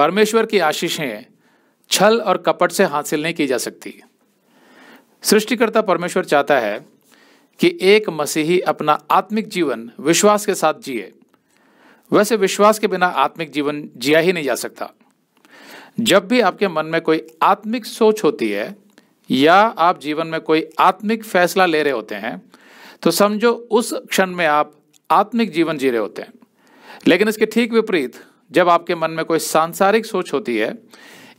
परमेश्वर की आशीषें छल और कपट से हासिल नहीं की जा सकती सृष्टिकर्ता परमेश्वर चाहता है कि एक मसीही अपना आत्मिक जीवन विश्वास के साथ जिए वैसे विश्वास के बिना आत्मिक जीवन जिया ही नहीं जा सकता जब भी आपके मन में कोई आत्मिक सोच होती है या आप जीवन में कोई आत्मिक फैसला ले रहे होते हैं तो समझो उस क्षण में आप आत्मिक जीवन जी रहे होते हैं लेकिन इसके ठीक विपरीत जब आपके मन में कोई सांसारिक सोच होती है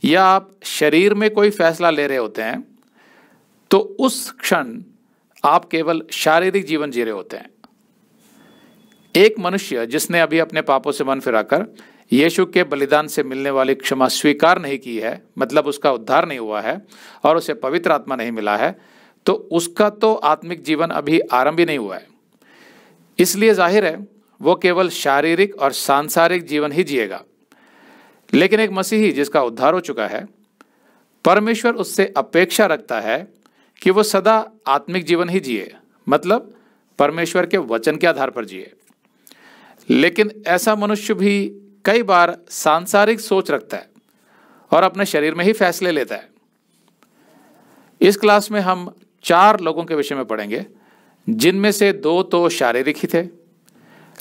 या आप शरीर में कोई फैसला ले रहे होते हैं तो उस क्षण आप केवल शारीरिक जीवन जी रहे होते हैं एक मनुष्य जिसने अभी अपने पापों से मन फिराकर यीशु के बलिदान से मिलने वाली क्षमा स्वीकार नहीं की है मतलब उसका उद्धार नहीं हुआ है और उसे पवित्र आत्मा नहीं मिला है तो उसका तो आत्मिक जीवन अभी आरंभ ही नहीं हुआ है इसलिए जाहिर है वो केवल शारीरिक और सांसारिक जीवन ही जिएगा लेकिन एक मसीही जिसका उद्धार हो चुका है परमेश्वर उससे अपेक्षा रखता है कि वो सदा आत्मिक जीवन ही जिए मतलब परमेश्वर के वचन के आधार पर जिए लेकिन ऐसा मनुष्य भी कई बार सांसारिक सोच रखता है और अपने शरीर में ही फैसले लेता है इस क्लास में हम चार लोगों के विषय में पढ़ेंगे जिनमें से दो तो शारीरिक ही थे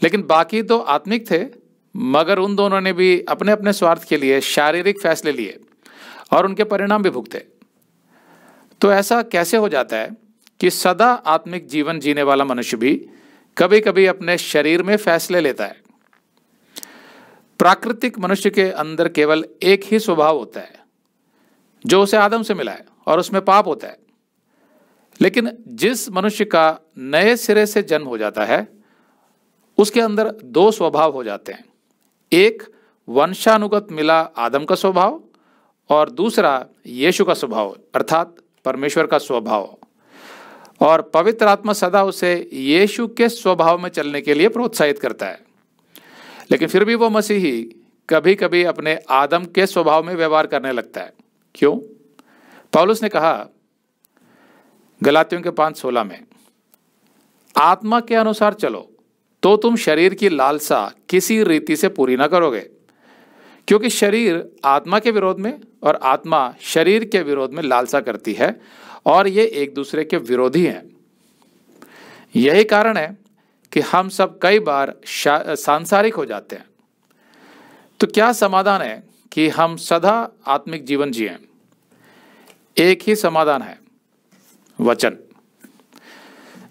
लेकिन बाकी तो आत्मिक थे मगर उन दोनों ने भी अपने अपने स्वार्थ के लिए शारीरिक फैसले लिए और उनके परिणाम भी भुगते तो ऐसा कैसे हो जाता है कि सदा आत्मिक जीवन जीने वाला मनुष्य भी कभी कभी अपने शरीर में फैसले लेता है प्राकृतिक मनुष्य के अंदर केवल एक ही स्वभाव होता है जो उसे आदम से मिला है और उसमें पाप होता है लेकिन जिस मनुष्य का नए सिरे से जन्म हो जाता है उसके अंदर दो स्वभाव हो जाते हैं एक वंशानुगत मिला आदम का स्वभाव और दूसरा यीशु का स्वभाव अर्थात परमेश्वर का स्वभाव और पवित्र आत्मा सदा उसे यीशु के स्वभाव में चलने के लिए प्रोत्साहित करता है लेकिन फिर भी वो मसीही कभी कभी अपने आदम के स्वभाव में व्यवहार करने लगता है क्यों पौलुस ने कहा गलातियों के पांच सोलह में आत्मा के अनुसार चलो तो तुम शरीर की लालसा किसी रीति से पूरी ना करोगे क्योंकि शरीर आत्मा के विरोध में और आत्मा शरीर के विरोध में लालसा करती है और ये एक दूसरे के विरोधी हैं यही कारण है कि हम सब कई बार सांसारिक हो जाते हैं तो क्या समाधान है कि हम सदा आत्मिक जीवन जिए एक ही समाधान है वचन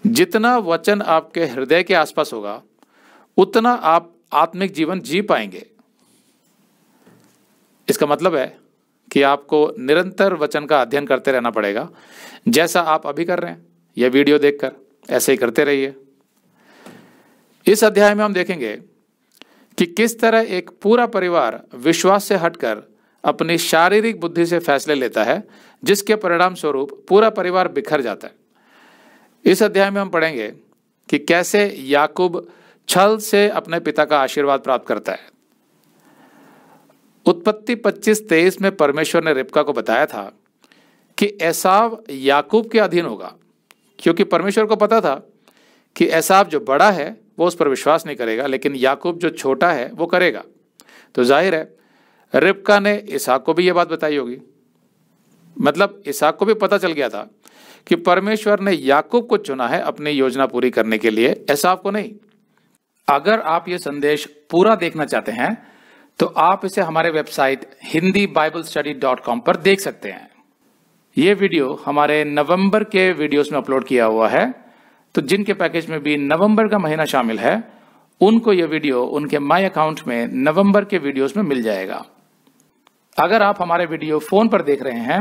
जितना वचन आपके हृदय के आसपास होगा उतना आप आत्मिक जीवन जी पाएंगे इसका मतलब है कि आपको निरंतर वचन का अध्ययन करते रहना पड़ेगा जैसा आप अभी कर रहे हैं यह वीडियो देखकर ऐसे ही करते रहिए इस अध्याय में हम देखेंगे कि किस तरह एक पूरा परिवार विश्वास से हटकर अपनी शारीरिक बुद्धि से फैसले लेता है जिसके परिणाम स्वरूप पूरा परिवार बिखर जाता है इस अध्याय में हम पढ़ेंगे कि कैसे याकूब छल से अपने पिता का आशीर्वाद प्राप्त करता है उत्पत्ति 25 तेईस में परमेश्वर ने रिपका को बताया था कि ऐसाव याकूब के अधीन होगा क्योंकि परमेश्वर को पता था कि ऐसाव जो बड़ा है वो उस पर विश्वास नहीं करेगा लेकिन याकूब जो छोटा है वो करेगा तो जाहिर है रिपका ने इसहाक को भी ये बात बताई होगी मतलब इसाक को भी पता चल गया था कि परमेश्वर ने याकूब को चुना है अपनी योजना पूरी करने के लिए ऐसा को नहीं अगर आप ये संदेश पूरा देखना चाहते हैं तो आप इसे हमारे website Hindi Bible study dot com पर देख सकते हैं यह वीडियो हमारे नवंबर के वीडियोस में अपलोड किया हुआ है तो जिनके पैकेज में भी नवंबर का महीना शामिल है उनको यह वीडियो उनके माई अकाउंट में नवंबर के वीडियोस में मिल जाएगा अगर आप हमारे वीडियो फोन पर देख रहे हैं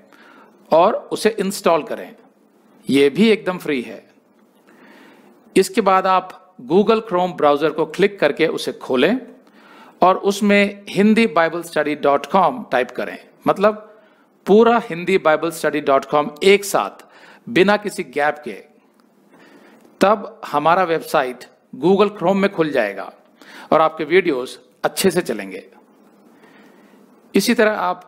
और उसे इंस्टॉल करें यह भी एकदम फ्री है इसके बाद आप गूगल क्रोम ब्राउज़र को क्लिक करके उसे खोलें और उसमें Hindi Bible study dot com type करें मतलब पूरा Hindi Bible study dot com एक साथ बिना किसी गैप के तब हमारा वेबसाइट गूगल क्रोम में खुल जाएगा और आपके वीडियोस अच्छे से चलेंगे इसी तरह आप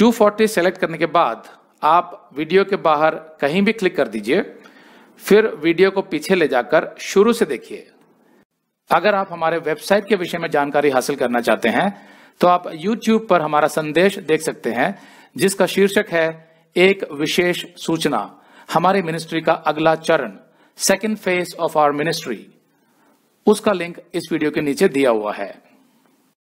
240 सेलेक्ट करने के बाद आप वीडियो के बाहर कहीं भी क्लिक कर दीजिए फिर वीडियो को पीछे ले जाकर शुरू से देखिए अगर आप हमारे वेबसाइट के विषय में जानकारी हासिल करना चाहते हैं तो आप YouTube पर हमारा संदेश देख सकते हैं जिसका शीर्षक है एक विशेष सूचना हमारी मिनिस्ट्री का अगला चरण second phase of our ministry उसका लिंक इस वीडियो के नीचे दिया हुआ है